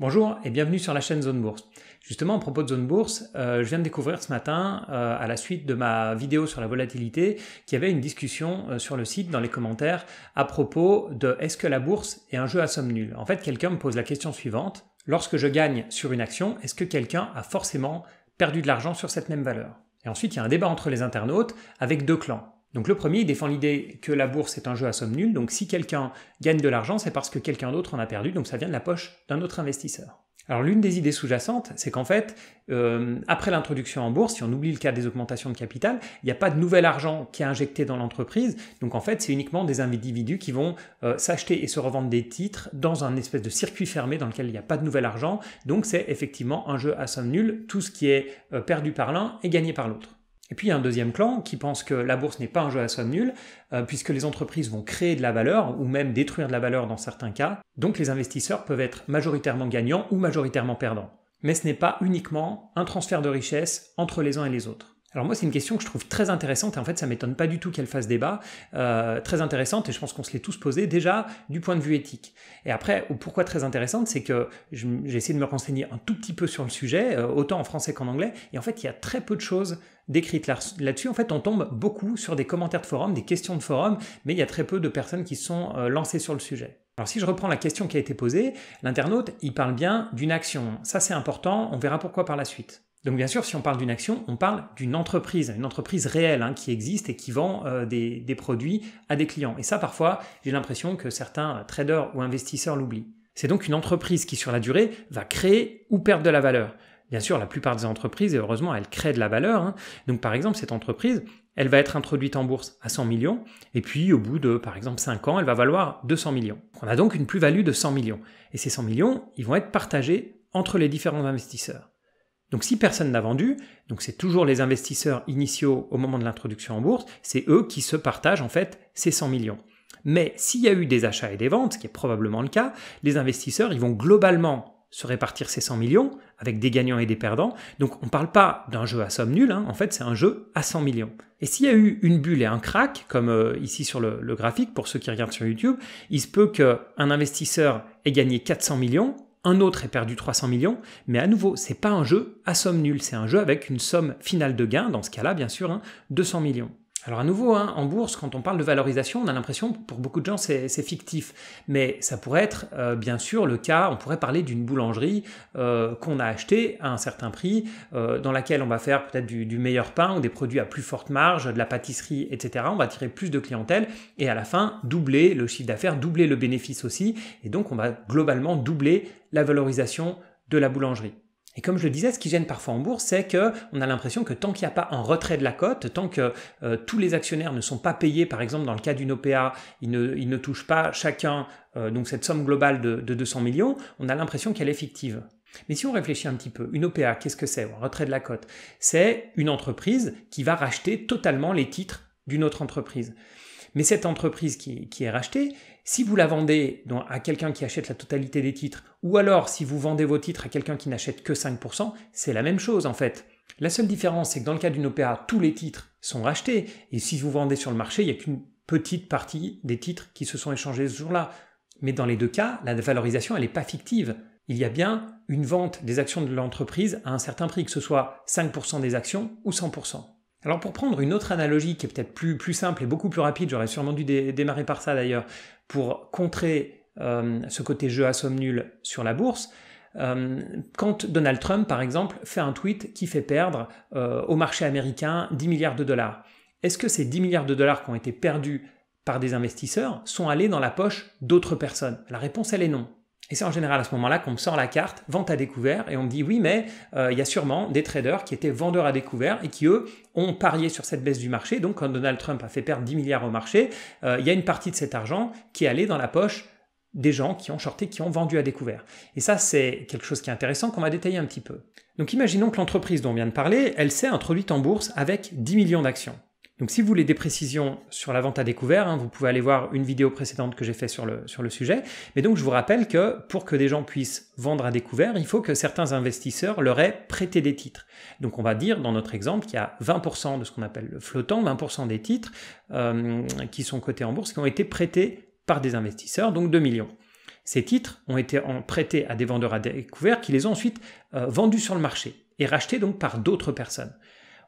Bonjour et bienvenue sur la chaîne Zone Bourse. Justement, à propos de Zone Bourse, euh, je viens de découvrir ce matin, euh, à la suite de ma vidéo sur la volatilité, qu'il y avait une discussion euh, sur le site dans les commentaires à propos de est-ce que la bourse est un jeu à somme nulle En fait, quelqu'un me pose la question suivante. Lorsque je gagne sur une action, est-ce que quelqu'un a forcément perdu de l'argent sur cette même valeur Et ensuite, il y a un débat entre les internautes avec deux clans. Donc le premier, défend l'idée que la bourse est un jeu à somme nulle, donc si quelqu'un gagne de l'argent, c'est parce que quelqu'un d'autre en a perdu, donc ça vient de la poche d'un autre investisseur. Alors l'une des idées sous-jacentes, c'est qu'en fait, euh, après l'introduction en bourse, si on oublie le cas des augmentations de capital, il n'y a pas de nouvel argent qui est injecté dans l'entreprise. Donc en fait, c'est uniquement des individus qui vont euh, s'acheter et se revendre des titres dans un espèce de circuit fermé dans lequel il n'y a pas de nouvel argent. Donc c'est effectivement un jeu à somme nulle. Tout ce qui est euh, perdu par l'un est gagné par l'autre. Et puis il y a un deuxième clan qui pense que la bourse n'est pas un jeu à somme nulle, euh, puisque les entreprises vont créer de la valeur ou même détruire de la valeur dans certains cas, donc les investisseurs peuvent être majoritairement gagnants ou majoritairement perdants. Mais ce n'est pas uniquement un transfert de richesse entre les uns et les autres alors moi, c'est une question que je trouve très intéressante, et en fait, ça m'étonne pas du tout qu'elle fasse débat, euh, très intéressante, et je pense qu'on se l'est tous posé déjà du point de vue éthique. Et après, pourquoi très intéressante, c'est que j'ai essayé de me renseigner un tout petit peu sur le sujet, euh, autant en français qu'en anglais, et en fait, il y a très peu de choses décrites là-dessus. En fait, on tombe beaucoup sur des commentaires de forum, des questions de forum, mais il y a très peu de personnes qui sont euh, lancées sur le sujet. Alors si je reprends la question qui a été posée, l'internaute, il parle bien d'une action. Ça c'est important, on verra pourquoi par la suite. Donc bien sûr, si on parle d'une action, on parle d'une entreprise, une entreprise réelle hein, qui existe et qui vend euh, des, produits à des clients. Et ça, parfois, j'ai l'impression que certains euh, traders ou investisseurs l'oublient. C'est donc une entreprise qui, sur la durée, va créer ou perdre de la valeur. Bien sûr, la plupart des entreprises, et heureusement, elles créent de la valeur. Hein. Donc par exemple, cette entreprise, elle va être introduite en bourse à 100 millions, et puis au bout de, par exemple, 5 ans, elle va valoir 200 millions. On a donc une plus-value de 100 millions. Et ces 100 millions, ils vont être partagés entre les différents investisseurs. Donc si personne n'a vendu, donc c'est toujours les investisseurs initiaux au moment de l'introduction en bourse, c'est eux qui se partagent en fait ces 100 millions. Mais s'il y a eu des achats et des ventes, ce qui est probablement le cas, les investisseurs, ils vont globalement se répartir ces 100 millions avec des gagnants et des perdants. Donc on ne parle pas d'un jeu à somme nulle, hein. en fait c'est un jeu à 100 millions. Et s'il y a eu une bulle et un crack, comme euh, ici sur le graphique pour ceux qui regardent sur YouTube, il se peut qu'un investisseur ait gagné 400 millions un autre est perdu 300 millions, mais à nouveau, c'est pas un jeu à somme nulle, c'est un jeu avec une somme finale de gain, dans ce cas-là, bien sûr, 200 hein, millions. Alors à nouveau, hein, en bourse, quand on parle de valorisation, on a l'impression, pour beaucoup de gens, c'est fictif. Mais ça pourrait être, euh, bien sûr, le cas, on pourrait parler d'une boulangerie euh, qu'on a achetée à un certain prix, euh, dans laquelle on va faire peut-être du, du, meilleur pain ou des produits à plus forte marge, de la pâtisserie, etc. On va attirer plus de clientèle et à la fin, doubler le chiffre d'affaires, doubler le bénéfice aussi. Et donc, on va globalement doubler la valorisation de la boulangerie. Et comme je le disais, ce qui gêne parfois en bourse, c'est qu'on a l'impression que tant qu'il n'y a pas un retrait de la cote, tant que euh, tous les actionnaires ne sont pas payés, par exemple dans le cas d'une OPA, ils ne, touchent pas chacun euh, donc cette somme globale de, de 200 millions, on a l'impression qu'elle est fictive. Mais si on réfléchit un petit peu, une OPA, qu'est-ce que c'est Un retrait de la cote. C'est une entreprise qui va racheter totalement les titres d'une autre entreprise. Mais cette entreprise qui, est rachetée, si vous la vendez à quelqu'un qui achète la totalité des titres, ou alors si vous vendez vos titres à quelqu'un qui n'achète que 5%, c'est la même chose en fait. La seule différence, c'est que dans le cas d'une OPA, tous les titres sont rachetés, et si vous vendez sur le marché, il n'y a qu'une petite partie des titres qui se sont échangés ce jour-là. Mais dans les deux cas, la valorisation, elle n'est pas fictive. Il y a bien une vente des actions de l'entreprise à un certain prix, que ce soit 5% des actions ou 100%. Alors pour prendre une autre analogie qui est peut-être plus, simple et beaucoup plus rapide, j'aurais sûrement dû démarrer par ça d'ailleurs, pour contrer euh, ce côté jeu à somme nulle sur la bourse, euh, quand Donald Trump par exemple fait un tweet qui fait perdre euh, au marché américain 10 milliards de dollars, est-ce que ces 10 milliards de dollars qui ont été perdus par des investisseurs sont allés dans la poche d'autres personnes La réponse elle est non. Et c'est en général à ce moment-là qu'on me sort la carte vente à découvert et on me dit oui mais euh, il y a sûrement des traders qui étaient vendeurs à découvert et qui eux ont parié sur cette baisse du marché. Donc quand Donald Trump a fait perdre 10 milliards au marché, euh, il y a une partie de cet argent qui est allée dans la poche des gens qui ont shorté, qui ont vendu à découvert. Et ça, c'est quelque chose qui est intéressant qu'on va détailler un petit peu. Donc imaginons que l'entreprise dont on vient de parler, elle s'est introduite en bourse avec 10 millions d'actions. Donc si vous voulez des précisions sur la vente à découvert, hein, vous pouvez aller voir une vidéo précédente que j'ai fait sur le, sur le sujet. Mais donc je vous rappelle que pour que des gens puissent vendre à découvert, il faut que certains investisseurs leur aient prêté des titres. Donc on va dire dans notre exemple qu'il y a 20% de ce qu'on appelle le flottant, 20% des titres euh, qui sont cotés en bourse, qui ont été prêtés par des investisseurs, donc 2 millions. Ces titres ont été prêtés à des vendeurs à découvert qui les ont ensuite euh, vendus sur le marché et rachetés donc par d'autres personnes.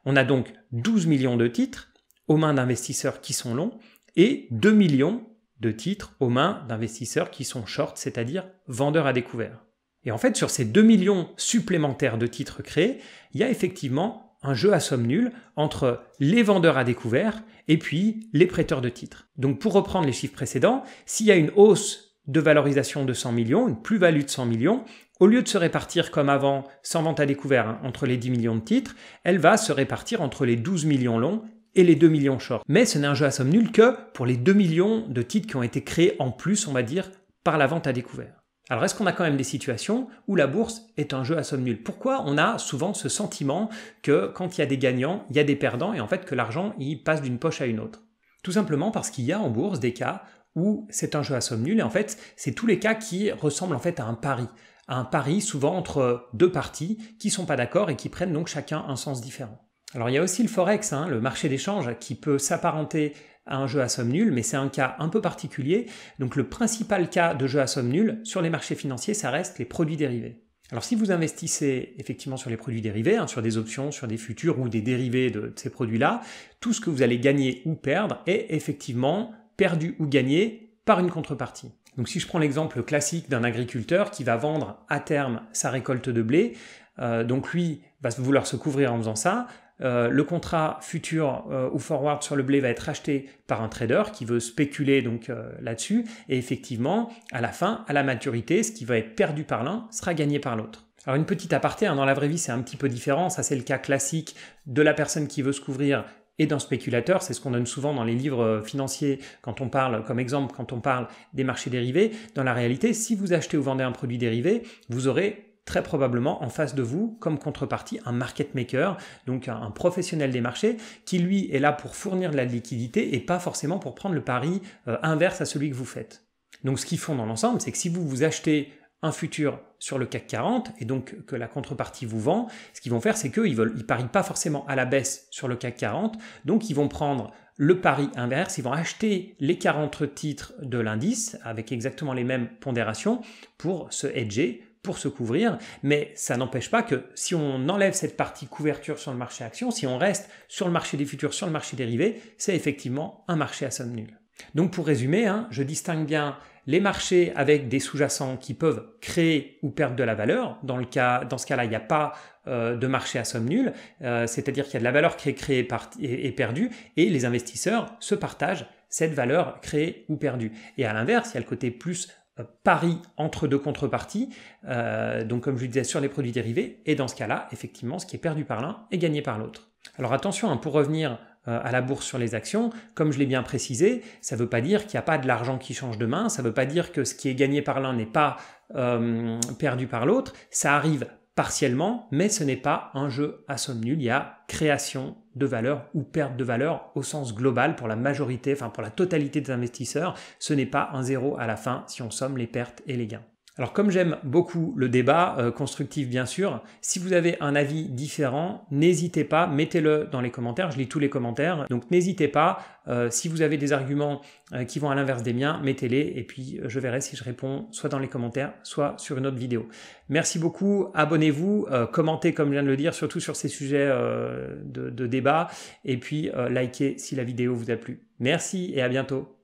On a donc 12 millions de titres aux mains d'investisseurs qui sont longs et 2 millions de titres aux mains d'investisseurs qui sont shorts, c'est-à-dire vendeurs à découvert. Et en fait, sur ces 2 millions supplémentaires de titres créés, il y a effectivement un jeu à somme nulle entre les vendeurs à découvert et puis les prêteurs de titres. Donc pour reprendre les chiffres précédents, s'il y a une hausse de valorisation de 100 millions, une plus-value de 100 millions, au lieu de se répartir comme avant, sans vente à découvert, hein, entre les 10 millions de titres, elle va se répartir entre les 12 millions longs et les 2 millions short. Mais ce n'est un jeu à somme nulle que pour les 2 millions de titres qui ont été créés en plus, on va dire, par la vente à découvert. Alors est-ce qu'on a quand même des situations où la bourse est un jeu à somme nulle Pourquoi on a souvent ce sentiment que quand il y a des gagnants, il y a des perdants et en fait que l'argent, il passe d'une poche à une autre Tout simplement parce qu'il y a en bourse des cas où c'est un jeu à somme nulle et en fait, c'est tous les cas qui ressemblent en fait à un pari à un pari souvent entre deux parties qui ne sont pas d'accord et qui prennent donc chacun un sens différent. Alors il y a aussi le forex, hein, le marché d'échange, qui peut s'apparenter à un jeu à somme nulle, mais c'est un cas un peu particulier. Donc le principal cas de jeu à somme nulle sur les marchés financiers, ça reste les produits dérivés. Alors si vous investissez effectivement sur les produits dérivés, hein, sur des options, sur des futurs ou des dérivés de, ces produits-là, tout ce que vous allez gagner ou perdre est effectivement perdu ou gagné par une contrepartie. Donc si je prends l'exemple classique d'un agriculteur qui va vendre à terme sa récolte de blé, euh, donc lui va vouloir se couvrir en faisant ça, euh, le contrat futur euh, ou forward sur le blé va être acheté par un trader qui veut spéculer donc euh, là-dessus. Et effectivement, à la fin, à la maturité, ce qui va être perdu par l'un sera gagné par l'autre. Alors une petite aparté, hein, dans la vraie vie c'est un petit peu différent, ça c'est le cas classique de la personne qui veut se couvrir et d'un spéculateur. C'est ce qu'on donne souvent dans les livres financiers quand on parle, comme exemple, quand on parle des marchés dérivés. Dans la réalité, si vous achetez ou vendez un produit dérivé, vous aurez très probablement en face de vous, comme contrepartie, un market maker, donc un, professionnel des marchés, qui lui est là pour fournir de la liquidité et pas forcément pour prendre le pari euh, inverse à celui que vous faites. Donc ce qu'ils font dans l'ensemble, c'est que si vous vous achetez un futur sur le CAC 40 et donc que la contrepartie vous vend, ce qu'ils vont faire, c'est qu'ils ils, ils parient pas forcément à la baisse sur le CAC 40, donc ils vont prendre le pari inverse, ils vont acheter les 40 titres de l'indice avec exactement les mêmes pondérations pour se hedger, pour se couvrir, mais ça n'empêche pas que si on enlève cette partie couverture sur le marché action, si on reste sur le marché des futurs, sur le marché dérivé, c'est effectivement un marché à somme nulle. Donc pour résumer, hein, je distingue bien les marchés avec des sous-jacents qui peuvent créer ou perdre de la valeur. Dans, le cas, dans ce cas-là, il n'y a pas euh, de marché à somme nulle, euh, c'est-à-dire qu'il y a de la valeur qui est créée et perdue, et les investisseurs se partagent cette valeur créée ou perdue. Et à l'inverse, il y a le côté plus pari entre deux contreparties, euh, donc comme je disais sur les produits dérivés, et dans ce cas-là, effectivement, ce qui est perdu par l'un est gagné par l'autre. Alors attention, hein, pour revenir euh, à la bourse sur les actions, comme je l'ai bien précisé, ça ne veut pas dire qu'il n'y a pas de l'argent qui change de main, ça ne veut pas dire que ce qui est gagné par l'un n'est pas euh, perdu par l'autre, ça arrive partiellement, mais ce n'est pas un jeu à somme nulle, il y a création de valeur ou perte de valeur au sens global pour la majorité, enfin pour la totalité des investisseurs. Ce n'est pas un zéro à la fin si on somme les pertes et les gains. Alors comme j'aime beaucoup le débat, euh, constructif bien sûr, si vous avez un avis différent, n'hésitez pas, mettez-le dans les commentaires, je lis tous les commentaires, donc n'hésitez pas, euh, si vous avez des arguments euh, qui vont à l'inverse des miens, mettez-les et puis je verrai si je réponds soit dans les commentaires, soit sur une autre vidéo. Merci beaucoup, abonnez-vous, commentez comme je viens de le dire, surtout sur ces sujets de, de, débat, et puis likez si la vidéo vous a plu. Merci et à bientôt.